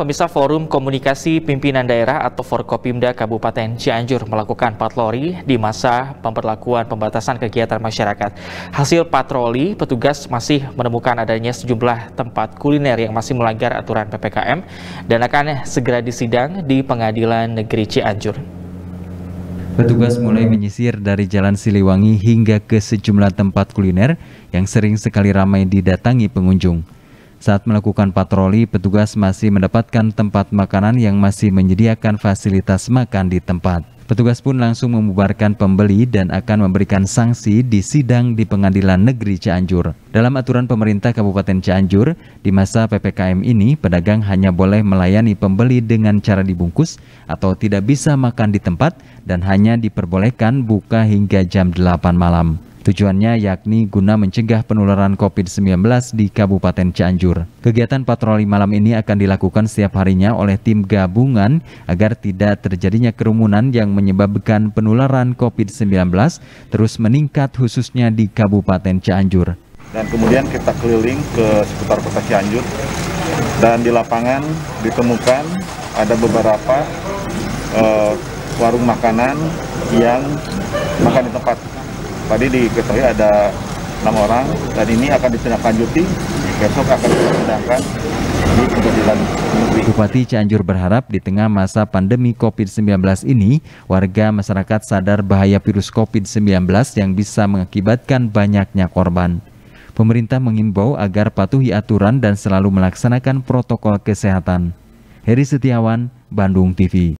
Pemirsa Forum Komunikasi Pimpinan Daerah atau Forkopimda Kabupaten Cianjur melakukan patroli di masa pemberlakuan pembatasan kegiatan masyarakat. Hasil patroli, petugas masih menemukan adanya sejumlah tempat kuliner yang masih melanggar aturan PPKM dan akan segera disidang di Pengadilan Negeri Cianjur. Petugas mulai menyisir dari Jalan Siliwangi hingga ke sejumlah tempat kuliner yang sering sekali ramai didatangi pengunjung. Saat melakukan patroli, petugas masih mendapatkan tempat makanan yang masih menyediakan fasilitas makan di tempat. Petugas pun langsung membubarkan pembeli dan akan memberikan sanksi di sidang di Pengadilan Negeri Cianjur. Dalam aturan pemerintah Kabupaten Cianjur, di masa PPKM ini, pedagang hanya boleh melayani pembeli dengan cara dibungkus atau tidak bisa makan di tempat dan hanya diperbolehkan buka hingga jam 8 malam. Tujuannya yakni guna mencegah penularan COVID-19 di Kabupaten Cianjur. Kegiatan patroli malam ini akan dilakukan setiap harinya oleh tim gabungan agar tidak terjadinya kerumunan yang menyebabkan penularan COVID-19 terus meningkat khususnya di Kabupaten Cianjur. Dan kemudian kita keliling ke seputar kota Cianjur dan di lapangan ditemukan ada beberapa uh, warung makanan yang makan di tempat Tadi diketahui ada enam orang dan ini akan ditindaklanjuti besok akan disidangkan di pengadilan negeri. Bupati Cianjur berharap di tengah masa pandemi COVID-19 ini, warga masyarakat sadar bahaya virus COVID-19 yang bisa mengakibatkan banyaknya korban. Pemerintah mengimbau agar patuhi aturan dan selalu melaksanakan protokol kesehatan. Heri Setiawan, Bandung TV.